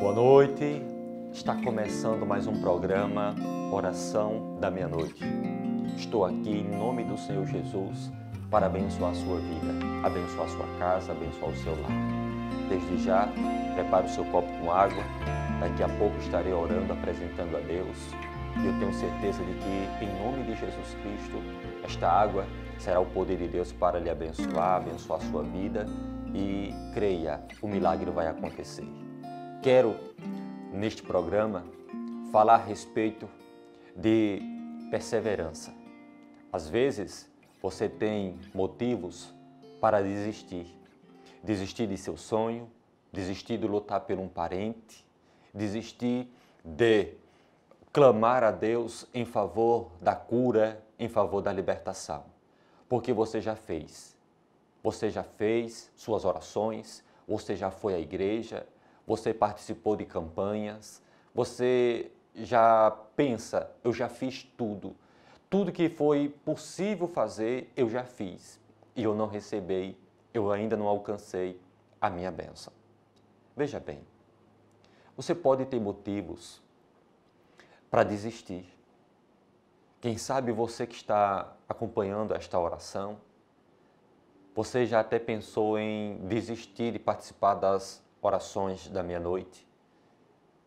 Boa noite. Está começando mais um programa Oração da Meia-Noite. Estou aqui em nome do Senhor Jesus para abençoar a sua vida, abençoar a sua casa, abençoar o seu lar. Desde já, prepare o seu copo com água. Daqui a pouco estarei orando, apresentando a Deus. E eu tenho certeza de que, em nome de Jesus Cristo, esta água será o poder de Deus para lhe abençoar, abençoar a sua vida e creia, o milagre vai acontecer. Quero, neste programa, falar a respeito de perseverança. Às vezes, você tem motivos para desistir. Desistir de seu sonho, desistir de lutar por um parente, desistir de clamar a Deus em favor da cura, em favor da libertação porque você já fez. Você já fez suas orações, você já foi à igreja, você participou de campanhas, você já pensa, eu já fiz tudo. Tudo que foi possível fazer, eu já fiz. E eu não recebi, eu ainda não alcancei a minha benção. Veja bem, você pode ter motivos para desistir. Quem sabe você que está acompanhando esta oração, você já até pensou em desistir de participar das orações da meia-noite?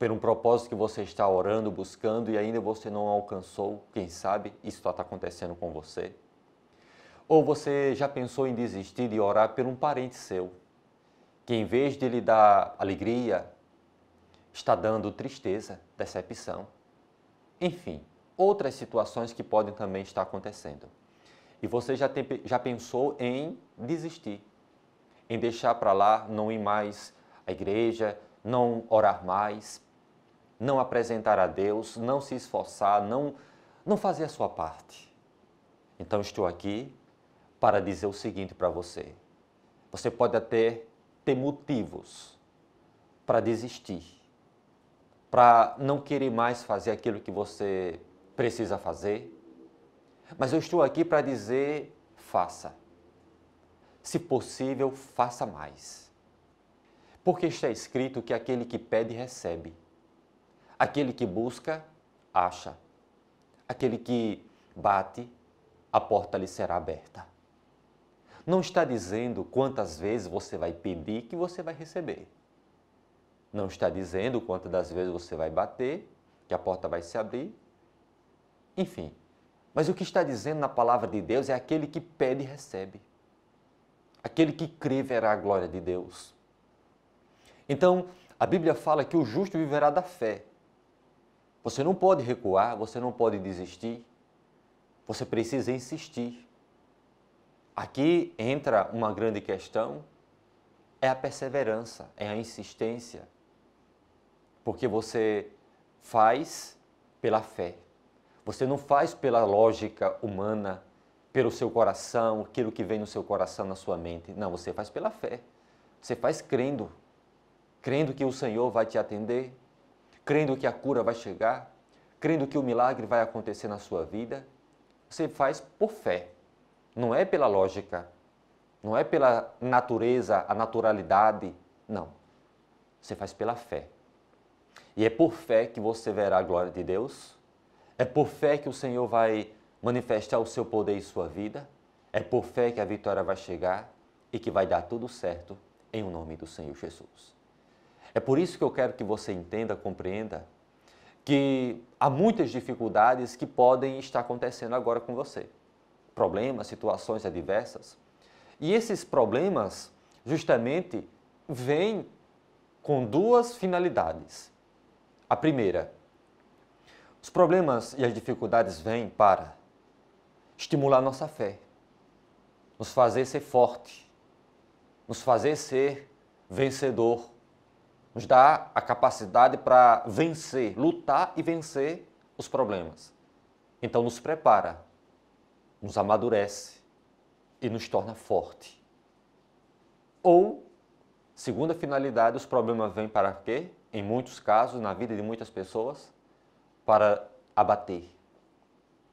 Por um propósito que você está orando, buscando e ainda você não alcançou, quem sabe isso está acontecendo com você? Ou você já pensou em desistir de orar por um parente seu, que em vez de lhe dar alegria, está dando tristeza, decepção? Enfim, outras situações que podem também estar acontecendo. E você já, tem, já pensou em desistir, em deixar para lá, não ir mais à igreja, não orar mais, não apresentar a Deus, não se esforçar, não, não fazer a sua parte. Então estou aqui para dizer o seguinte para você. Você pode até ter motivos para desistir, para não querer mais fazer aquilo que você precisa fazer, mas eu estou aqui para dizer: faça. Se possível, faça mais. Porque está escrito que aquele que pede, recebe. Aquele que busca, acha. Aquele que bate, a porta lhe será aberta. Não está dizendo quantas vezes você vai pedir que você vai receber. Não está dizendo quantas das vezes você vai bater, que a porta vai se abrir. Enfim, mas o que está dizendo na palavra de Deus é aquele que pede e recebe. Aquele que crê verá a glória de Deus. Então, a Bíblia fala que o justo viverá da fé. Você não pode recuar, você não pode desistir, você precisa insistir. Aqui entra uma grande questão: é a perseverança, é a insistência. Porque você faz pela fé. Você não faz pela lógica humana, pelo seu coração, aquilo que vem no seu coração, na sua mente. Não, você faz pela fé. Você faz crendo. Crendo que o Senhor vai te atender, crendo que a cura vai chegar, crendo que o milagre vai acontecer na sua vida. Você faz por fé. Não é pela lógica, não é pela natureza, a naturalidade, não. Você faz pela fé. E é por fé que você verá a glória de Deus é por fé que o Senhor vai manifestar o seu poder em sua vida. É por fé que a vitória vai chegar e que vai dar tudo certo em o nome do Senhor Jesus. É por isso que eu quero que você entenda, compreenda que há muitas dificuldades que podem estar acontecendo agora com você. Problemas, situações adversas. E esses problemas, justamente, vêm com duas finalidades. A primeira os problemas e as dificuldades vêm para estimular nossa fé, nos fazer ser forte, nos fazer ser vencedor, nos dar a capacidade para vencer, lutar e vencer os problemas. Então nos prepara, nos amadurece e nos torna forte. Ou, segunda finalidade, os problemas vêm para quê? Em muitos casos, na vida de muitas pessoas, para abater,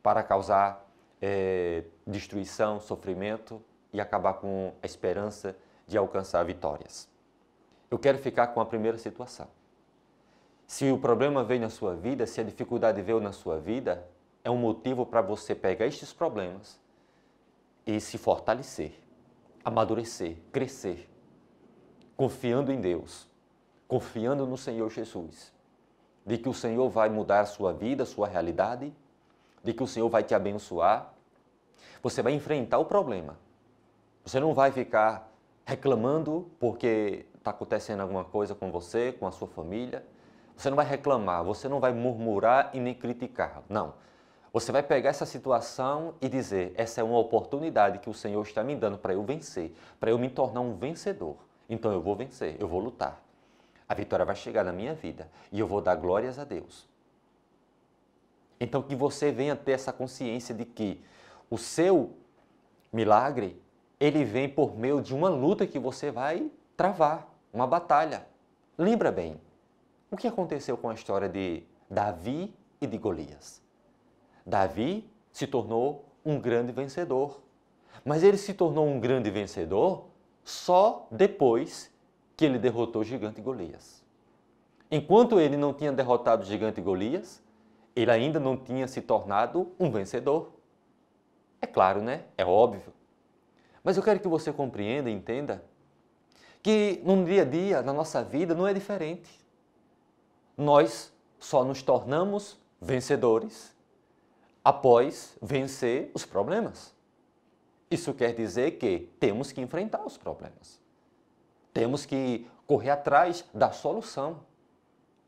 para causar é, destruição, sofrimento e acabar com a esperança de alcançar vitórias. Eu quero ficar com a primeira situação. Se o problema veio na sua vida, se a dificuldade veio na sua vida, é um motivo para você pegar estes problemas e se fortalecer, amadurecer, crescer, confiando em Deus, confiando no Senhor Jesus de que o Senhor vai mudar a sua vida, a sua realidade, de que o Senhor vai te abençoar. Você vai enfrentar o problema. Você não vai ficar reclamando porque está acontecendo alguma coisa com você, com a sua família. Você não vai reclamar, você não vai murmurar e nem criticar. Não. Você vai pegar essa situação e dizer: essa é uma oportunidade que o Senhor está me dando para eu vencer, para eu me tornar um vencedor. Então eu vou vencer, eu vou lutar. A vitória vai chegar na minha vida e eu vou dar glórias a Deus. Então que você venha ter essa consciência de que o seu milagre, ele vem por meio de uma luta que você vai travar, uma batalha. Lembra bem, o que aconteceu com a história de Davi e de Golias? Davi se tornou um grande vencedor, mas ele se tornou um grande vencedor só depois que ele derrotou o gigante Golias. Enquanto ele não tinha derrotado o gigante Golias, ele ainda não tinha se tornado um vencedor. É claro, né? É óbvio. Mas eu quero que você compreenda e entenda que no dia a dia, na nossa vida, não é diferente. Nós só nos tornamos vencedores após vencer os problemas. Isso quer dizer que temos que enfrentar os problemas. Temos que correr atrás da solução.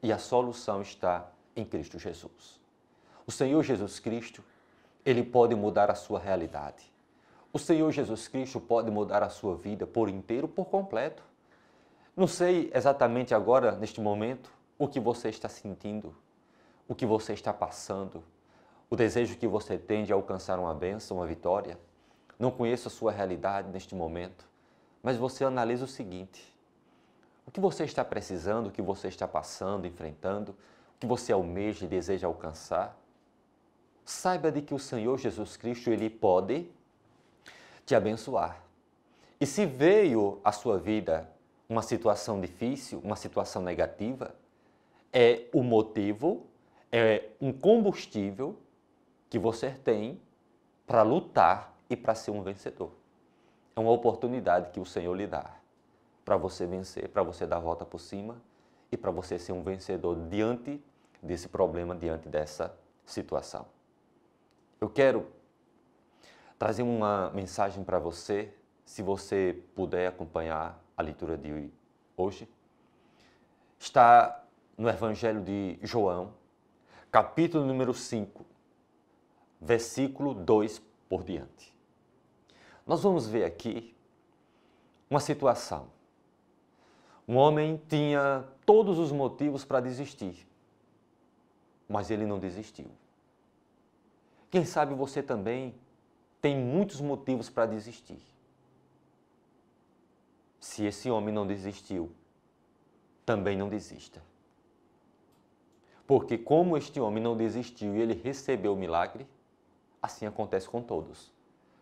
E a solução está em Cristo Jesus. O Senhor Jesus Cristo, ele pode mudar a sua realidade. O Senhor Jesus Cristo pode mudar a sua vida por inteiro, por completo. Não sei exatamente agora, neste momento, o que você está sentindo, o que você está passando, o desejo que você tem de alcançar uma bênção, uma vitória. Não conheço a sua realidade neste momento mas você analisa o seguinte: o que você está precisando, o que você está passando, enfrentando, o que você almeja e deseja alcançar, saiba de que o Senhor Jesus Cristo ele pode te abençoar. E se veio à sua vida uma situação difícil, uma situação negativa, é o motivo, é um combustível que você tem para lutar e para ser um vencedor. É uma oportunidade que o Senhor lhe dá para você vencer, para você dar a volta por cima e para você ser um vencedor diante desse problema, diante dessa situação. Eu quero trazer uma mensagem para você, se você puder acompanhar a leitura de hoje. Está no Evangelho de João, capítulo número 5, versículo 2 por diante. Nós vamos ver aqui uma situação. Um homem tinha todos os motivos para desistir, mas ele não desistiu. Quem sabe você também tem muitos motivos para desistir. Se esse homem não desistiu, também não desista. Porque, como este homem não desistiu e ele recebeu o milagre, assim acontece com todos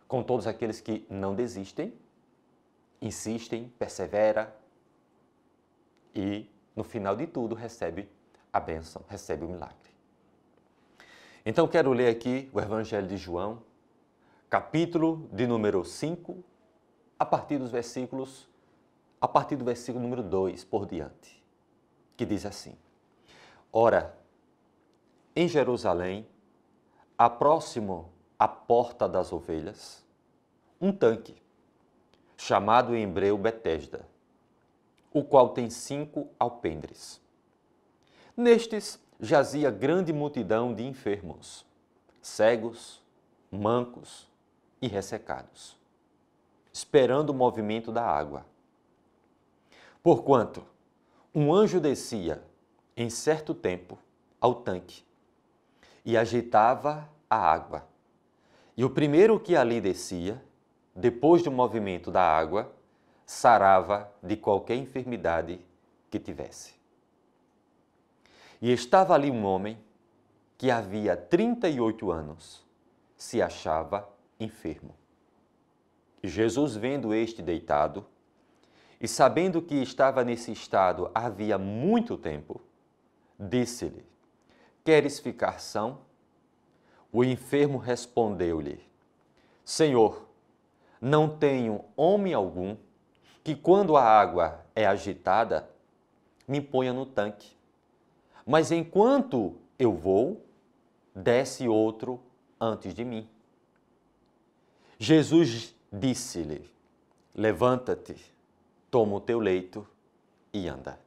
com todos aqueles que não desistem, insistem, persevera e no final de tudo recebe a bênção, recebe o milagre. Então quero ler aqui o Evangelho de João, capítulo de número 5, a partir dos versículos a partir do versículo número 2 por diante, que diz assim: Ora, em Jerusalém, há próximo a porta das ovelhas, um tanque, chamado em hebreu Betesda, o qual tem cinco alpendres. Nestes jazia grande multidão de enfermos, cegos, mancos e ressecados, esperando o movimento da água. Porquanto, um anjo descia, em certo tempo, ao tanque e agitava a água e o primeiro que ali descia, depois do movimento da água, sarava de qualquer enfermidade que tivesse. E estava ali um homem que havia 38 anos se achava enfermo. Jesus, vendo este deitado e sabendo que estava nesse estado havia muito tempo, disse-lhe: Queres ficar são? O enfermo respondeu-lhe: Senhor, não tenho homem algum que, quando a água é agitada, me ponha no tanque. Mas enquanto eu vou, desce outro antes de mim. Jesus disse-lhe: Levanta-te, toma o teu leito e anda.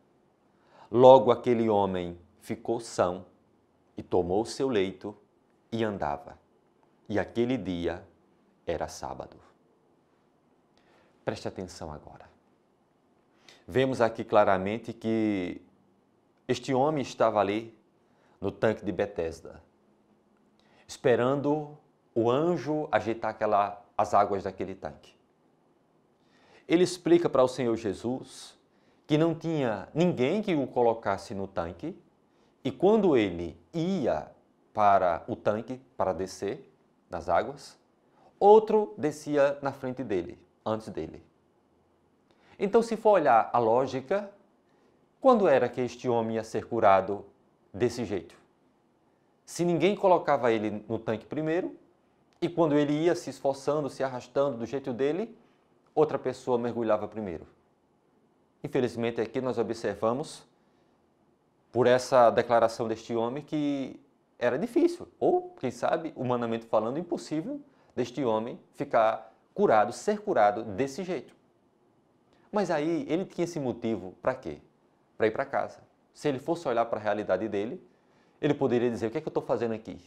Logo aquele homem ficou são e tomou o seu leito e andava. E aquele dia era sábado. Preste atenção agora. Vemos aqui claramente que este homem estava ali no tanque de Betesda, esperando o anjo agitar aquela, as águas daquele tanque. Ele explica para o Senhor Jesus que não tinha ninguém que o colocasse no tanque, e quando ele ia para o tanque para descer nas águas, outro descia na frente dele, antes dele. Então, se for olhar a lógica, quando era que este homem ia ser curado desse jeito? Se ninguém colocava ele no tanque primeiro, e quando ele ia se esforçando, se arrastando do jeito dele, outra pessoa mergulhava primeiro. Infelizmente, aqui é nós observamos, por essa declaração deste homem, que era difícil, ou quem sabe, humanamente falando, impossível deste homem ficar curado, ser curado desse jeito. Mas aí ele tinha esse motivo para quê? Para ir para casa. Se ele fosse olhar para a realidade dele, ele poderia dizer: o que é que eu estou fazendo aqui?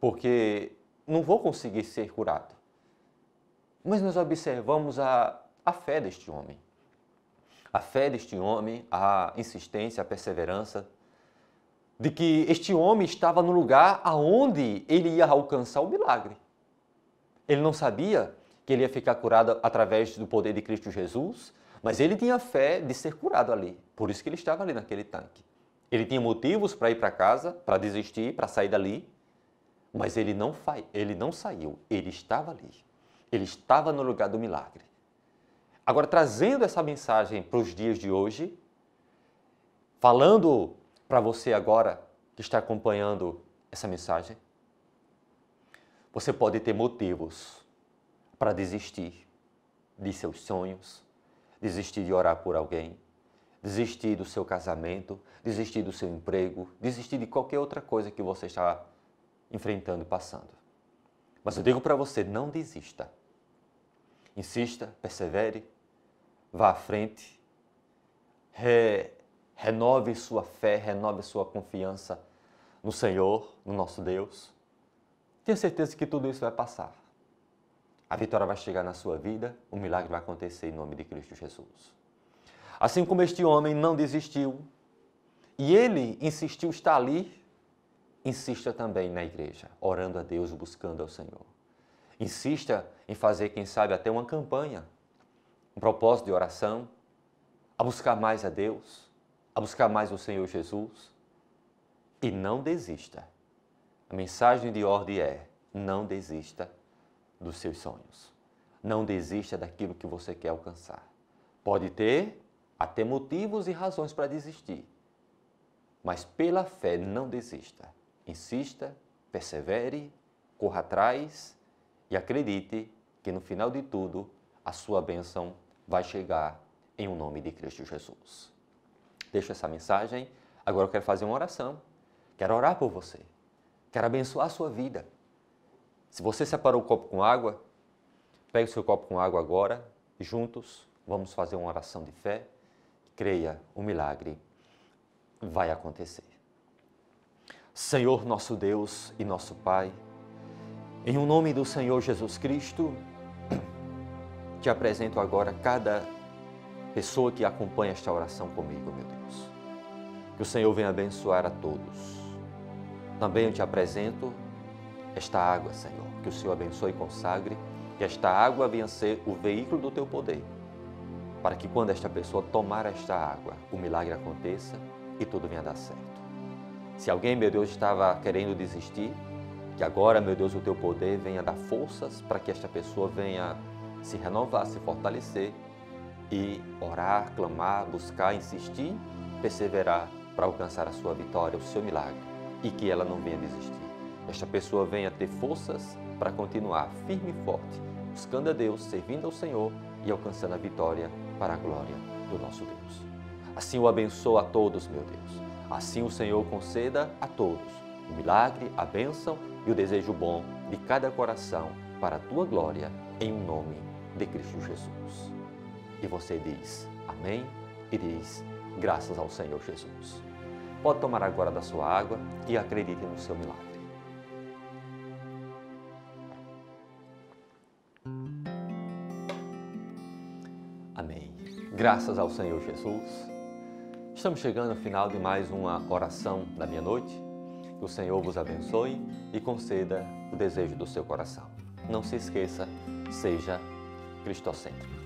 Porque não vou conseguir ser curado. Mas nós observamos a, a fé deste homem. A fé deste homem, a insistência, a perseverança, de que este homem estava no lugar aonde ele ia alcançar o milagre. Ele não sabia que ele ia ficar curado através do poder de Cristo Jesus, mas ele tinha fé de ser curado ali. Por isso que ele estava ali naquele tanque. Ele tinha motivos para ir para casa, para desistir, para sair dali, mas ele não, ele não saiu, ele estava ali. Ele estava no lugar do milagre. Agora, trazendo essa mensagem para os dias de hoje, falando para você agora que está acompanhando essa mensagem? Você pode ter motivos para desistir de seus sonhos, desistir de orar por alguém, desistir do seu casamento, desistir do seu emprego, desistir de qualquer outra coisa que você está enfrentando e passando. Mas eu digo para você, não desista. Insista, persevere, vá à frente, re Renove sua fé, renove sua confiança no Senhor, no nosso Deus. Tenha certeza que tudo isso vai passar. A vitória vai chegar na sua vida, o milagre vai acontecer em nome de Cristo Jesus. Assim como este homem não desistiu e ele insistiu estar ali, insista também na igreja, orando a Deus, buscando ao Senhor. Insista em fazer, quem sabe, até uma campanha, um propósito de oração, a buscar mais a Deus a buscar mais o Senhor Jesus e não desista. A mensagem de ordem é: não desista dos seus sonhos. Não desista daquilo que você quer alcançar. Pode ter até motivos e razões para desistir, mas pela fé não desista. Insista, persevere, corra atrás e acredite que no final de tudo a sua bênção vai chegar em o um nome de Cristo Jesus deixo essa mensagem. Agora eu quero fazer uma oração. Quero orar por você. Quero abençoar a sua vida. Se você separou o copo com água, pegue o seu copo com água agora. Juntos vamos fazer uma oração de fé. Creia, o milagre vai acontecer. Senhor nosso Deus e nosso Pai, em o um nome do Senhor Jesus Cristo, te apresento agora cada pessoa que acompanha esta oração comigo, meu Deus. Que o Senhor venha abençoar a todos. Também eu te apresento esta água, Senhor. Que o Senhor abençoe e consagre. Que esta água venha ser o veículo do teu poder. Para que quando esta pessoa tomar esta água, o milagre aconteça e tudo venha dar certo. Se alguém, meu Deus, estava querendo desistir, que agora, meu Deus, o teu poder venha dar forças para que esta pessoa venha se renovar, se fortalecer e orar, clamar, buscar, insistir, perseverar para alcançar a sua vitória, o seu milagre e que ela não venha desistir. Esta pessoa venha ter forças para continuar firme e forte, buscando a Deus, servindo ao Senhor e alcançando a vitória para a glória do nosso Deus. Assim o abençoa a todos, meu Deus. Assim o Senhor conceda a todos o milagre, a bênção e o desejo bom de cada coração para a tua glória, em nome de Cristo Jesus. E você diz amém e diz graças ao Senhor Jesus. Pode tomar agora da sua água e acredite no seu milagre. Amém. Graças ao Senhor Jesus. Estamos chegando ao final de mais uma oração da minha noite Que o Senhor vos abençoe e conceda o desejo do seu coração. Não se esqueça, seja cristocêntrico.